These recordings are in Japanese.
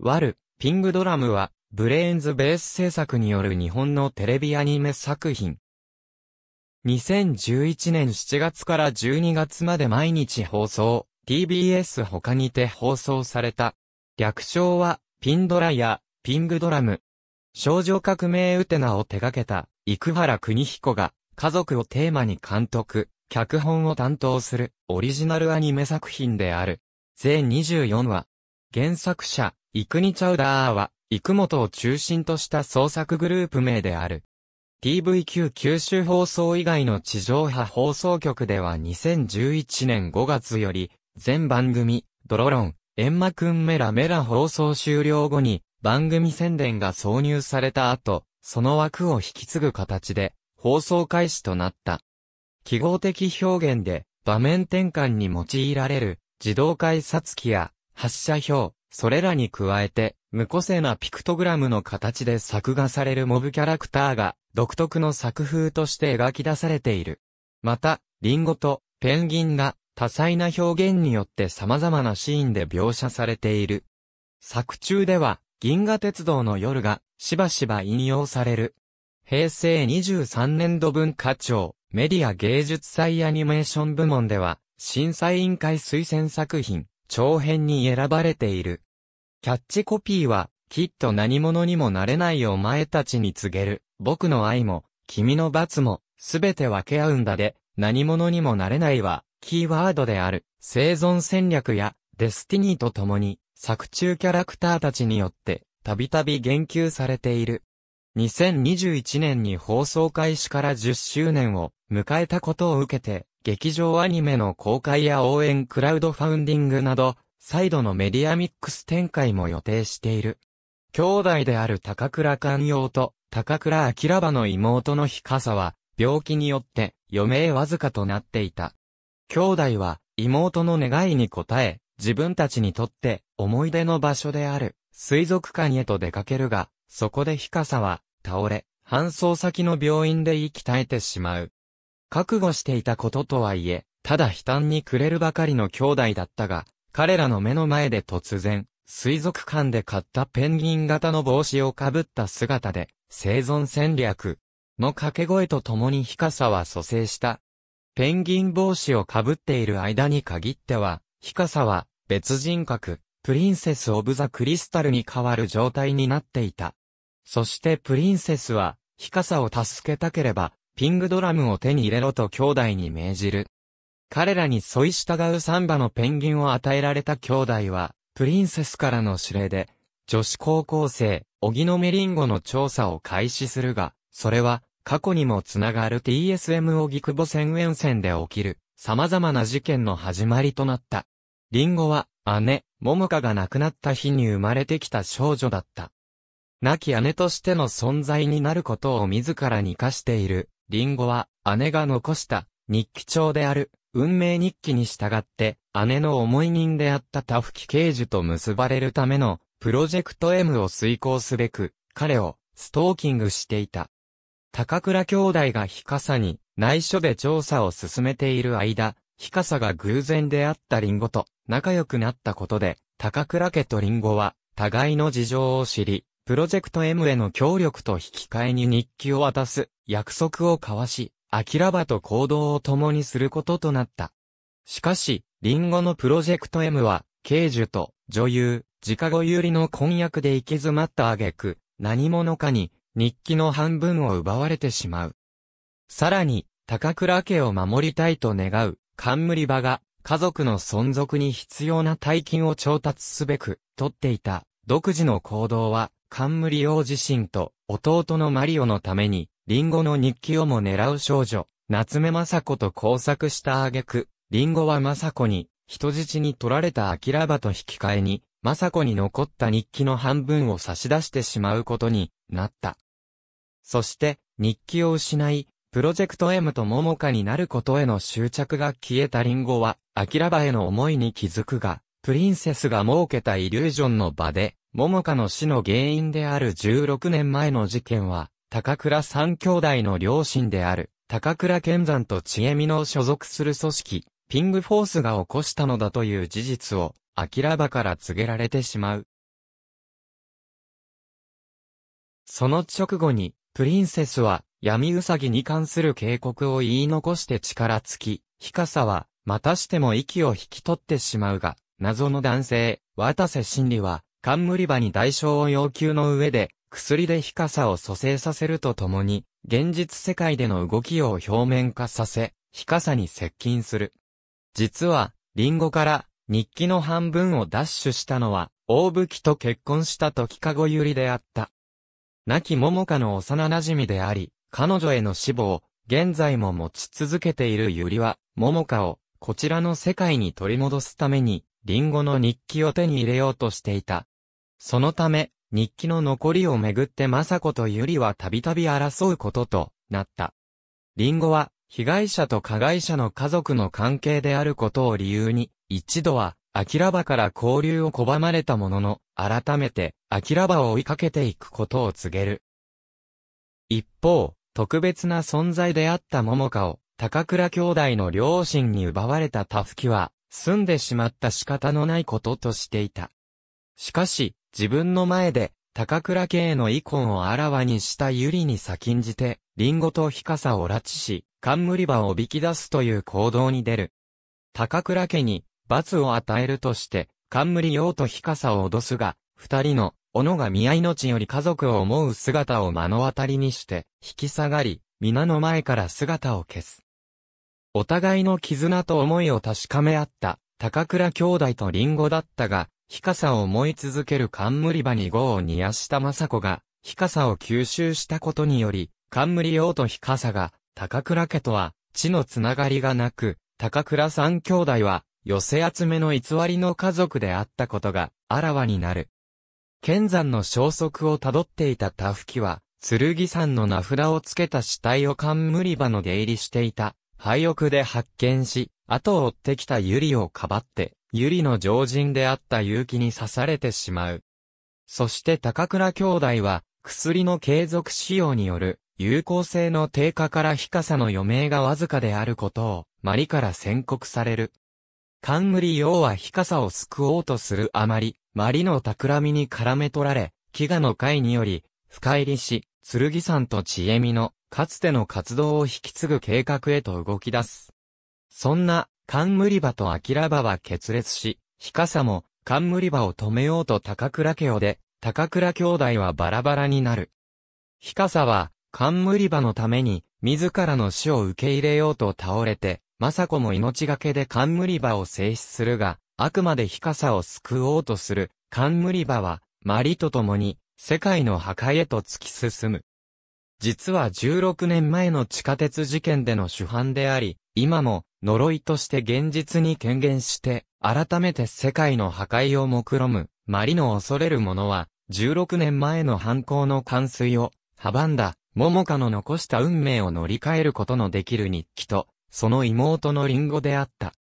ワル、ピングドラムは、ブレーンズベース制作による日本のテレビアニメ作品。2011年7月から12月まで毎日放送、TBS 他にて放送された。略称は、ピンドラや、ピングドラム。少女革命ウテナを手掛けた、生原邦彦が、家族をテーマに監督、脚本を担当する、オリジナルアニメ作品である。全24話。原作者、イクニチャウダーは、イクモトを中心とした創作グループ名である。TVQ 九州放送以外の地上波放送局では2011年5月より、全番組、ドロロン、エンマくんメラメラ放送終了後に、番組宣伝が挿入された後、その枠を引き継ぐ形で、放送開始となった。記号的表現で、場面転換に用いられる、自動改札機や、発射表、それらに加えて、無個性なピクトグラムの形で作画されるモブキャラクターが、独特の作風として描き出されている。また、リンゴとペンギンが多彩な表現によって様々なシーンで描写されている。作中では、銀河鉄道の夜がしばしば引用される。平成23年度文化庁メディア芸術祭アニメーション部門では、審査委員会推薦作品、長編に選ばれている。キャッチコピーは、きっと何者にもなれないお前たちに告げる、僕の愛も、君の罰も、すべて分け合うんだで、何者にもなれないは、キーワードである、生存戦略や、デスティニーと共に、作中キャラクターたちによって、たびたび言及されている。2021年に放送開始から10周年を迎えたことを受けて、劇場アニメの公開や応援クラウドファウンディングなど、再度のメディアミックス展開も予定している。兄弟である高倉寛陽と高倉明葉の妹の日笠は、病気によって余命わずかとなっていた。兄弟は妹の願いに応え、自分たちにとって思い出の場所である水族館へと出かけるが、そこで日笠は倒れ、搬送先の病院で息絶えてしまう。覚悟していたこととはいえ、ただ悲嘆に暮れるばかりの兄弟だったが、彼らの目の前で突然、水族館で買ったペンギン型の帽子をかぶった姿で、生存戦略の掛け声とともにヒカサは蘇生した。ペンギン帽子をかぶっている間に限っては、ヒカサは別人格、プリンセス・オブ・ザ・クリスタルに変わる状態になっていた。そしてプリンセスは、ヒカサを助けたければ、ピングドラムを手に入れろと兄弟に命じる。彼らに沿い従うサンバのペンギンを与えられた兄弟は、プリンセスからの指令で、女子高校生、荻野メリンゴの調査を開始するが、それは、過去にもつながる TSM 荻窪線沿線で起きる、様々な事件の始まりとなった。リンゴは、姉、桃花が亡くなった日に生まれてきた少女だった。亡き姉としての存在になることを自らに課している、リンゴは、姉が残した、日記帳である、運命日記に従って、姉の思い人であったタフキ刑事と結ばれるための、プロジェクト M を遂行すべく、彼を、ストーキングしていた。高倉兄弟がヒカサに、内緒で調査を進めている間、ヒカサが偶然出会ったリンゴと仲良くなったことで、高倉家とリンゴは、互いの事情を知り、プロジェクト M への協力と引き換えに日記を渡す、約束を交わし、アキラバと行動を共にすることとなった。しかし、リンゴのプロジェクト M は、刑事と女優、自家語ゆりの婚約で行き詰まった挙句、何者かに日記の半分を奪われてしまう。さらに、高倉家を守りたいと願う、冠場が、家族の存続に必要な大金を調達すべく、取っていた、独自の行動は、冠王自身と、弟のマリオのために、リンゴの日記をも狙う少女、夏目雅子と交錯した挙句、リンゴは雅子に、人質に取られた明葉と引き換えに、雅子に残った日記の半分を差し出してしまうことになった。そして、日記を失い、プロジェクト M と桃香になることへの執着が消えたリンゴは、明葉への思いに気づくが、プリンセスが設けたイリュージョンの場で、桃香の死の原因である16年前の事件は、高倉三兄弟の両親である、高倉健山と千恵美の所属する組織、ピングフォースが起こしたのだという事実を、明らばから告げられてしまう。その直後に、プリンセスは、闇うさぎに関する警告を言い残して力尽き、ヒカサは、またしても息を引き取ってしまうが、謎の男性、渡瀬真理は、冠場に代償を要求の上で、薬で皮下さを蘇生させるとともに、現実世界での動きを表面化させ、皮下さに接近する。実は、リンゴから日記の半分を奪取したのは、大吹と結婚した時かごゆりであった。亡き桃花の幼馴染であり、彼女への死亡、現在も持ち続けているゆりは、桃花を、こちらの世界に取り戻すために、リンゴの日記を手に入れようとしていた。そのため、日記の残りをめぐって雅子とゆりはたびたび争うこととなった。リンゴは、被害者と加害者の家族の関係であることを理由に、一度は、明葉から交流を拒まれたものの、改めて、明葉を追いかけていくことを告げる。一方、特別な存在であった桃香を、高倉兄弟の両親に奪われたタフキは、住んでしまった仕方のないこととしていた。しかし、自分の前で、高倉家への遺恨をあらわにしたゆりに先んじて、リンゴとヒカサを拉致し、冠場をおびき出すという行動に出る。高倉家に、罰を与えるとして、冠用とヒカサを脅すが、二人の、斧が宮命より家族を思う姿を目の当たりにして、引き下がり、皆の前から姿を消す。お互いの絆と思いを確かめ合った、高倉兄弟とリンゴだったが、ひかさを思い続ける冠場に号を煮やした政子が、ひかさを吸収したことにより、冠王とひかさが、高倉家とは、地のつながりがなく、高倉三兄弟は、寄せ集めの偽りの家族であったことが、あらわになる。剣山の消息をたどっていた田吹は、剣山の名札をつけた死体を冠場の出入りしていた、廃屋で発見し、後を追ってきた百合をかばって、ゆりの常人であった結城に刺されてしまう。そして高倉兄弟は、薬の継続使用による、有効性の低下から非加さの余命がわずかであることを、マリから宣告される。冠陽は非加さを救おうとするあまり、マリの企みに絡め取られ、飢餓の会により、深入りし、剣山と千恵美の、かつての活動を引き継ぐ計画へと動き出す。そんな、冠場と明場は決裂し、ひかさも、冠場を止めようと高倉家を出、高倉兄弟はバラバラになる。ひかさは、冠場のために、自らの死を受け入れようと倒れて、政子も命がけで冠場を制止するが、あくまでひかさを救おうとする、冠場は、マリと共に、世界の破壊へと突き進む。実は16年前の地下鉄事件での主犯であり、今も、呪いとして現実に権限して、改めて世界の破壊を目論む、マリの恐れる者は、16年前の犯行の完遂を、阻んだ、桃花の残した運命を乗り換えることのできる日記と、その妹のリンゴであった。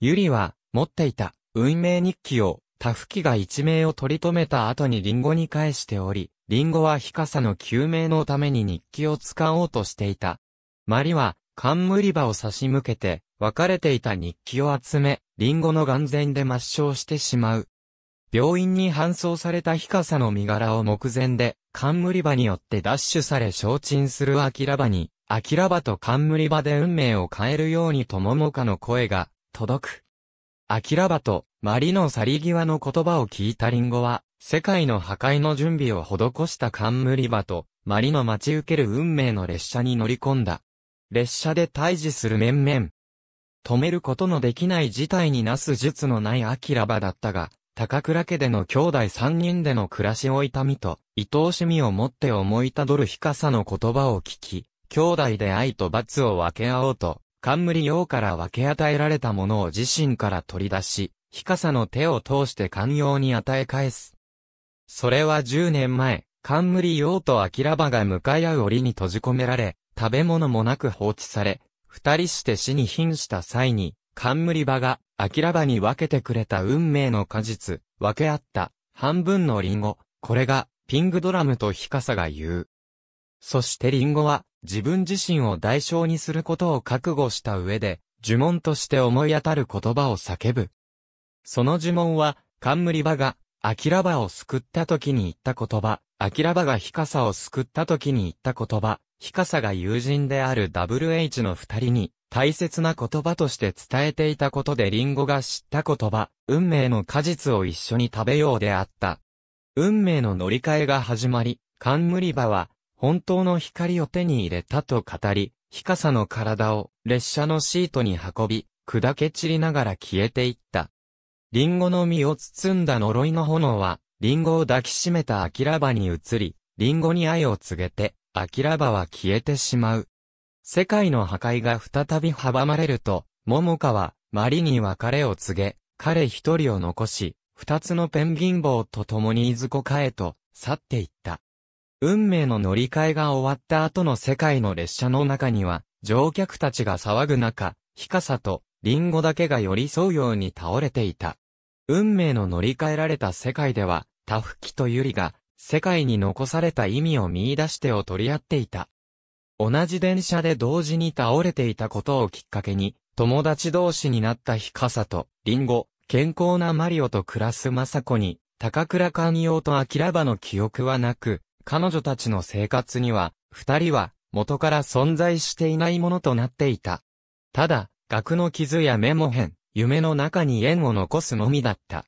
ユリは、持っていた、運命日記を、タフキが一命を取り留めた後にリンゴに返しており、リンゴはヒカサの救命のために日記を使おうとしていた。マリは、冠場を差し向けて、分かれていた日記を集め、リンゴの眼前で抹消してしまう。病院に搬送されたヒカサの身柄を目前で、冠場によって奪取され承知するアキラ場に、アキラ場と冠場で運命を変えるようにとももかの声が、届く。アキラ場と、マリの去り際の言葉を聞いたリンゴは、世界の破壊の準備を施した冠場と、マリの待ち受ける運命の列車に乗り込んだ。列車で退治する面々、止めることのできない事態になす術のないアキラバだったが、高倉家での兄弟三人での暮らしを痛みと、愛おしみを持って思いたどる深さの言葉を聞き、兄弟で愛と罰を分け合おうと、冠用から分け与えられたものを自身から取り出し、深さの手を通して寛容に与え返す。それは十年前、冠用と明らが向かい合う檻に閉じ込められ、食べ物もなく放置され、二人して死に瀕した際に、冠場が、明場に分けてくれた運命の果実、分け合った、半分のリンゴ、これが、ピングドラムとヒカサが言う。そしてリンゴは、自分自身を代償にすることを覚悟した上で、呪文として思い当たる言葉を叫ぶ。その呪文は、冠場が、アキラバを救った時に言った言葉、アキラバがヒカサを救った時に言った言葉、ヒカサが友人である WH の二人に、大切な言葉として伝えていたことでリンゴが知った言葉、運命の果実を一緒に食べようであった。運命の乗り換えが始まり、冠場は、本当の光を手に入れたと語り、ヒカサの体を列車のシートに運び、砕け散りながら消えていった。リンゴの実を包んだ呪いの炎は、リンゴを抱きしめたアキに移り、リンゴに愛を告げて、アキラバは消えてしまう。世界の破壊が再び阻まれると、桃花は、マリに別れを告げ、彼一人を残し、二つのペンギン棒と共にいずこかへと、去っていった。運命の乗り換えが終わった後の世界の列車の中には、乗客たちが騒ぐ中、ヒカサと、リンゴだけが寄り添うように倒れていた。運命の乗り換えられた世界では、タフキとユリが、世界に残された意味を見出してを取り合っていた。同じ電車で同時に倒れていたことをきっかけに、友達同士になった日笠と、リンゴ、健康なマリオと暮らすサ子に、高倉寛陽とキラ場の記憶はなく、彼女たちの生活には、二人は、元から存在していないものとなっていた。ただ、額の傷や目も変、夢の中に縁を残すのみだった。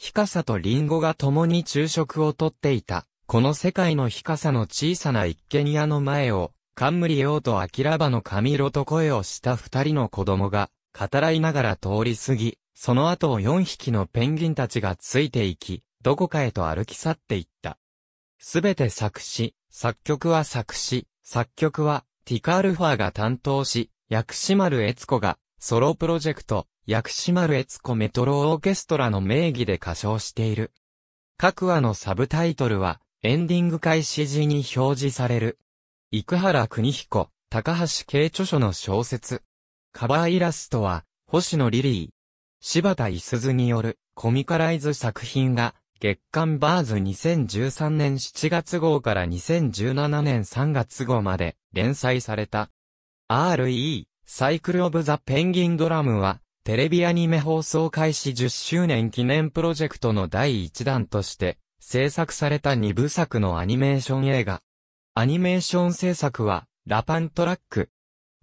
ヒカサとリンゴが共に昼食をとっていた。この世界のヒカサの小さな一軒家の前を、冠用とアキラバの髪色と声をした二人の子供が、語らいながら通り過ぎ、その後を四匹のペンギンたちがついていき、どこかへと歩き去っていった。すべて作詞、作曲は作詞、作曲は、ティカールファーが担当し、薬師丸悦子が、ソロプロジェクト、薬師丸悦子メトロオーケストラの名義で歌唱している。各話のサブタイトルは、エンディング開始時に表示される。生原邦彦、高橋慶著書の小説。カバーイラストは、星野リリー。柴田いすずによるコミカライズ作品が月刊バーズ2013年7月号から2017年3月号まで連載された。RE サイクルオブザペンギンドラムはテレビアニメ放送開始10周年記念プロジェクトの第1弾として、制作された2部作のアニメーション映画。アニメーション制作は、ラパントラック。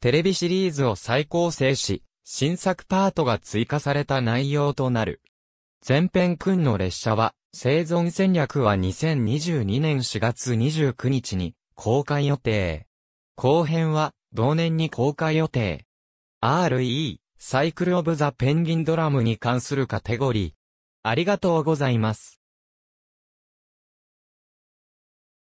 テレビシリーズを再構成し、新作パートが追加された内容となる。前編君の列車は、生存戦略は2022年4月29日に公開予定。後編は、同年に公開予定。RE サイクル・オブ・ザ・ペンギンドラムに関するカテゴリー。ありがとうございます。